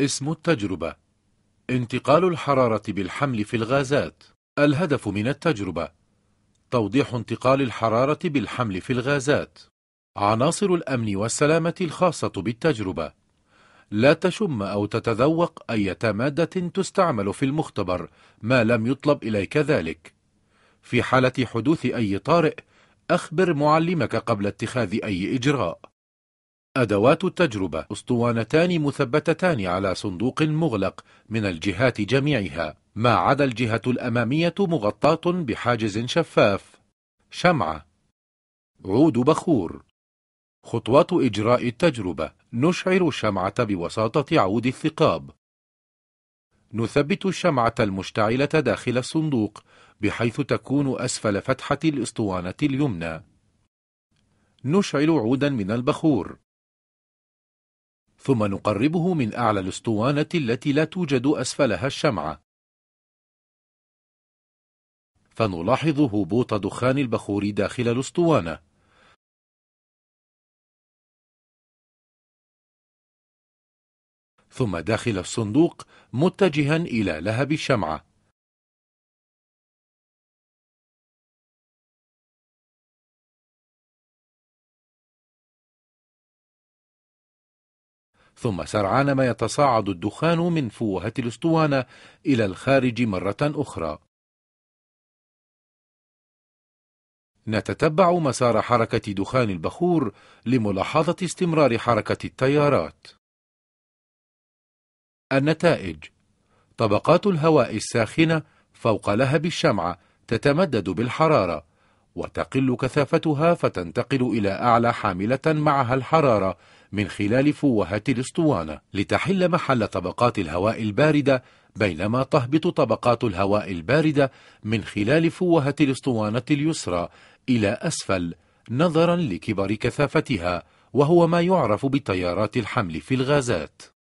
اسم التجربة انتقال الحرارة بالحمل في الغازات الهدف من التجربة توضيح انتقال الحرارة بالحمل في الغازات عناصر الأمن والسلامة الخاصة بالتجربة لا تشم أو تتذوق أي مادة تستعمل في المختبر ما لم يطلب إليك ذلك في حالة حدوث أي طارئ أخبر معلمك قبل اتخاذ أي إجراء أدوات التجربة أسطوانتان مثبتتان على صندوق مغلق من الجهات جميعها ما عدا الجهة الأمامية مغطاة بحاجز شفاف شمعة عود بخور خطوات إجراء التجربة نشعر الشمعة بوساطة عود الثقاب نثبت الشمعة المشتعلة داخل الصندوق بحيث تكون أسفل فتحة الإسطوانة اليمنى نشعل عودا من البخور ثم نقربه من أعلى الاسطوانة التي لا توجد أسفلها الشمعة فنلاحظ هبوط دخان البخور داخل الاسطوانة ثم داخل الصندوق متجها إلى لهب الشمعة ثم سرعان ما يتصاعد الدخان من فوهة الاسطوانة إلى الخارج مرة أخرى نتتبع مسار حركة دخان البخور لملاحظة استمرار حركة التيارات النتائج طبقات الهواء الساخنة فوق لهب الشمعة تتمدد بالحرارة وتقل كثافتها فتنتقل إلى أعلى حاملة معها الحرارة من خلال فوهة الاسطوانة لتحل محل طبقات الهواء الباردة بينما تهبط طبقات الهواء الباردة من خلال فوهة الاسطوانة اليسرى إلى أسفل نظرا لكبر كثافتها وهو ما يعرف بتيارات الحمل في الغازات